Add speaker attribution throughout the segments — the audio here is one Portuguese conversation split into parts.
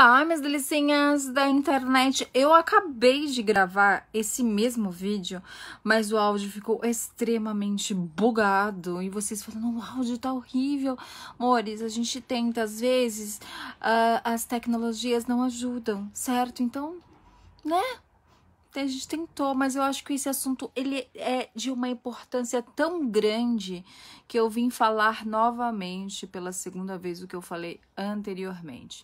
Speaker 1: Olá, minhas delicinhas da internet! Eu acabei de gravar esse mesmo vídeo, mas o áudio ficou extremamente bugado. E vocês falando, o áudio tá horrível. Amores, a gente tenta, às vezes, uh, as tecnologias não ajudam, certo? Então, né? A gente tentou, mas eu acho que esse assunto ele é de uma importância tão grande que eu vim falar novamente pela segunda vez o que eu falei anteriormente.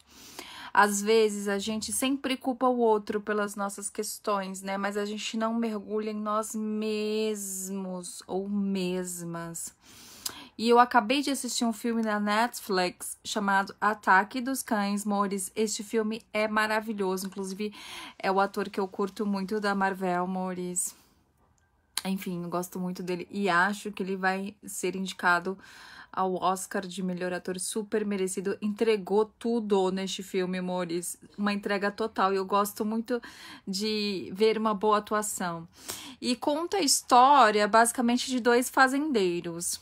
Speaker 1: Às vezes a gente sempre culpa o outro pelas nossas questões, né? Mas a gente não mergulha em nós mesmos ou mesmas. E eu acabei de assistir um filme na Netflix chamado Ataque dos Cães Mores. Este filme é maravilhoso, inclusive é o ator que eu curto muito da Marvel Mores. Enfim, gosto muito dele e acho que ele vai ser indicado ao Oscar de melhor ator super merecido. Entregou tudo neste filme, Mores. Uma entrega total. E eu gosto muito de ver uma boa atuação. E conta a história basicamente de dois fazendeiros.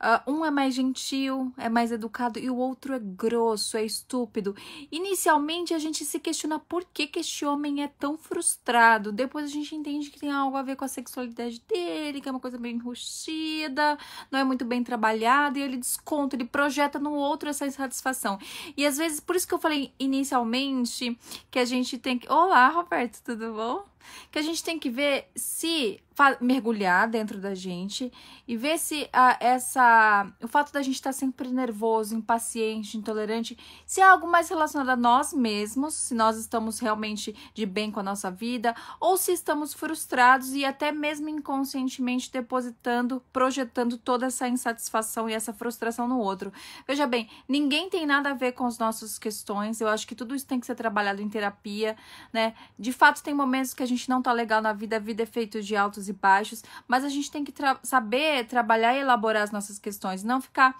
Speaker 1: Uh, um é mais gentil, é mais educado e o outro é grosso, é estúpido. Inicialmente a gente se questiona por que, que este homem é tão frustrado. Depois a gente entende que tem algo a ver com a sexualidade dele, que é uma coisa bem enrustida, não é muito bem trabalhada, e ele desconta, ele projeta no outro essa insatisfação. E às vezes, por isso que eu falei inicialmente que a gente tem que. Olá, Roberto, tudo bom? que a gente tem que ver se mergulhar dentro da gente e ver se a, essa o fato da gente estar tá sempre nervoso, impaciente, intolerante, se é algo mais relacionado a nós mesmos, se nós estamos realmente de bem com a nossa vida ou se estamos frustrados e até mesmo inconscientemente depositando, projetando toda essa insatisfação e essa frustração no outro. Veja bem, ninguém tem nada a ver com as nossas questões. Eu acho que tudo isso tem que ser trabalhado em terapia, né? De fato, tem momentos que a gente não tá legal na vida, a vida é feita de altos e baixos, mas a gente tem que tra saber trabalhar e elaborar as nossas questões, não ficar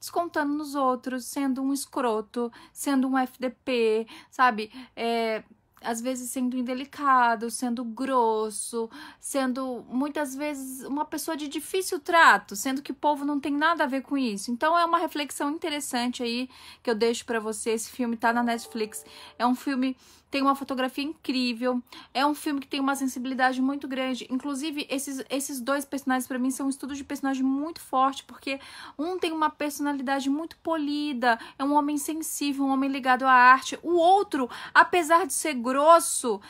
Speaker 1: descontando nos outros, sendo um escroto, sendo um FDP, sabe? É, às vezes sendo indelicado, sendo grosso, sendo muitas vezes uma pessoa de difícil trato, sendo que o povo não tem nada a ver com isso. Então é uma reflexão interessante aí que eu deixo para você. Esse filme tá na Netflix. É um filme tem uma fotografia incrível, é um filme que tem uma sensibilidade muito grande. Inclusive, esses, esses dois personagens para mim são um estudo de personagem muito forte, porque um tem uma personalidade muito polida, é um homem sensível, um homem ligado à arte. O outro, apesar de ser grosso, grosso.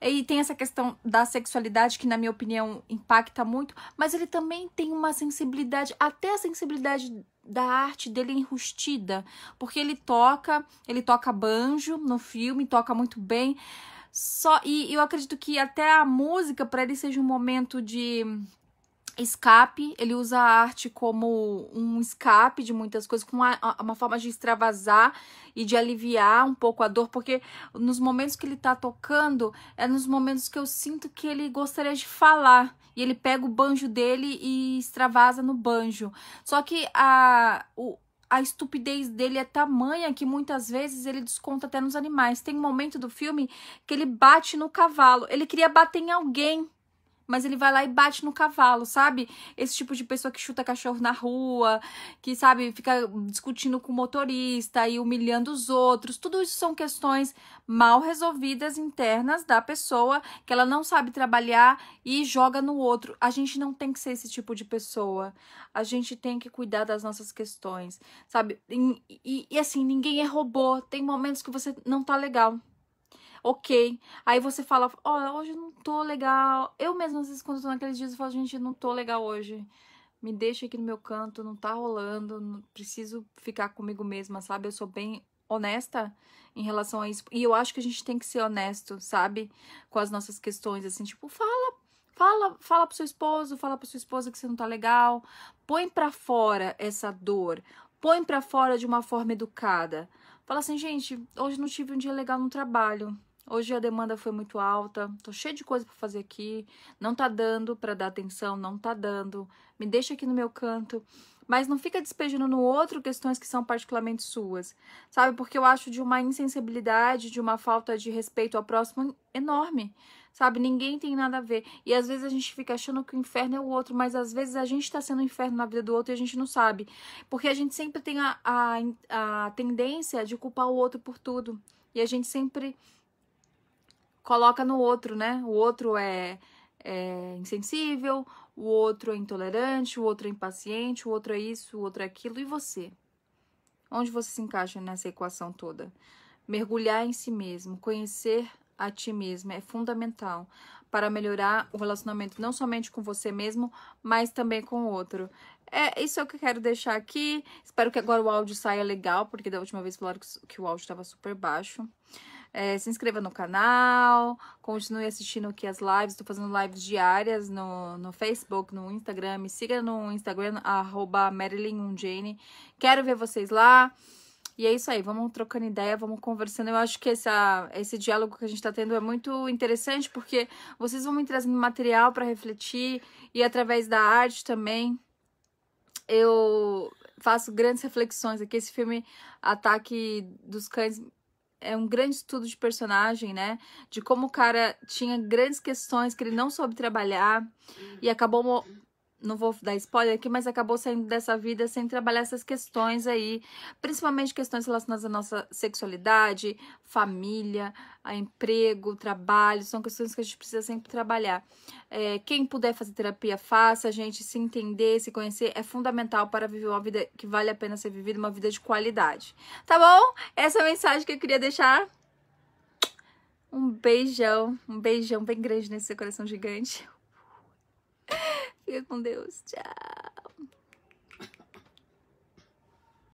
Speaker 1: E tem essa questão da sexualidade que, na minha opinião, impacta muito, mas ele também tem uma sensibilidade, até a sensibilidade da arte dele é enrustida, porque ele toca, ele toca banjo no filme, toca muito bem. Só e eu acredito que até a música para ele seja um momento de escape, ele usa a arte como um escape de muitas coisas, com uma, forma de extravasar e de aliviar um pouco a dor, porque nos momentos que ele tá tocando, é nos momentos que eu sinto que ele gostaria de falar. E ele pega o banjo dele e extravasa no banjo. Só que a, o, a estupidez dele é tamanha que muitas vezes ele desconta até nos animais. Tem um momento do filme que ele bate no cavalo. Ele queria bater em alguém mas ele vai lá e bate no cavalo, sabe? Esse tipo de pessoa que chuta cachorro na rua, que, sabe, fica discutindo com o motorista e humilhando os outros. Tudo isso são questões mal resolvidas internas da pessoa, que ela não sabe trabalhar e joga no outro. A gente não tem que ser esse tipo de pessoa. A gente tem que cuidar das nossas questões, sabe? E, e, e assim, ninguém é robô. Tem momentos que você não tá legal ok. Aí você fala, olha, hoje não tô legal. Eu mesma, às vezes, quando estou tô naqueles dias, eu falo, gente, não tô legal hoje. Me deixa aqui no meu canto, não tá rolando, não preciso ficar comigo mesma, sabe? Eu sou bem honesta em relação a isso. E eu acho que a gente tem que ser honesto, sabe? Com as nossas questões, assim, tipo, fala, fala, fala pro seu esposo, fala pra sua esposa que você não tá legal, põe para fora essa dor, põe para fora de uma forma educada. Fala assim, gente, hoje não tive um dia legal no trabalho. Hoje a demanda foi muito alta, tô cheio de coisa para fazer aqui, não tá dando para dar atenção, não tá dando. Me deixa aqui no meu canto, mas não fica despejando no outro questões que são particularmente suas. Sabe? Porque eu acho de uma insensibilidade, de uma falta de respeito ao próximo enorme. Sabe? Ninguém tem nada a ver. E às vezes a gente fica achando que o inferno é o outro, mas às vezes a gente tá sendo o um inferno na vida do outro e a gente não sabe. Porque a gente sempre tem a, a, a tendência de culpar o outro por tudo. E a gente sempre coloca no outro, né? O outro é, é insensível, o outro é intolerante, o outro é impaciente, o outro é isso, o outro é aquilo. E você? Onde você se encaixa nessa equação toda? Mergulhar em si mesmo, conhecer a ti mesmo é fundamental para melhorar o relacionamento não somente com você mesmo, mas também com o outro. É, isso é o que eu quero deixar aqui. Espero que agora o áudio saia legal, porque da última vez falaram que o áudio estava super baixo. É, se inscreva no canal, continue assistindo aqui as lives. Estou fazendo lives diárias no, no Facebook, no Instagram. Me siga no Instagram, arroba Marilyn Quero ver vocês lá. E é isso aí, vamos trocando ideia, vamos conversando. Eu acho que essa, esse diálogo que a gente está tendo é muito interessante, porque vocês vão me trazendo material para refletir e através da arte também. Eu faço grandes reflexões aqui. Esse filme Ataque dos Cães é um grande estudo de personagem, né? De como o cara tinha grandes questões que ele não soube trabalhar e acabou não vou dar spoiler aqui, mas acabou saindo dessa vida sem trabalhar essas questões aí, principalmente questões relacionadas à nossa sexualidade, família, a emprego, trabalho, são questões que a gente precisa sempre trabalhar. É, quem puder fazer terapia, faça, a gente se entender, se conhecer, é fundamental para viver uma vida que vale a pena ser vivida, uma vida de qualidade. Tá bom? Essa é a mensagem que eu queria deixar. Um beijão, um beijão bem grande nesse seu coração gigante. Fica com Deus. Tchau.